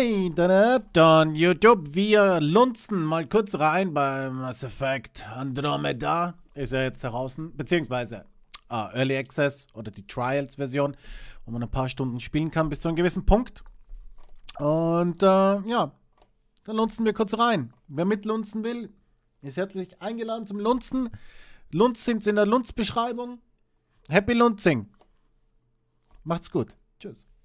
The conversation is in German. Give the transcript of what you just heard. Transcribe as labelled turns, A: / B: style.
A: Hey, dann YouTube, wir lunzen mal kurz rein beim Mass Effect Andromeda. Ist ja jetzt draußen, beziehungsweise ah, Early Access oder die Trials-Version, wo man ein paar Stunden spielen kann bis zu einem gewissen Punkt. Und äh, ja, dann lunzen wir kurz rein. Wer mitlunzen will, ist herzlich eingeladen zum Lunzen. Lunz sind in der Lunz-Beschreibung. Happy Lunzing. Macht's gut. Tschüss.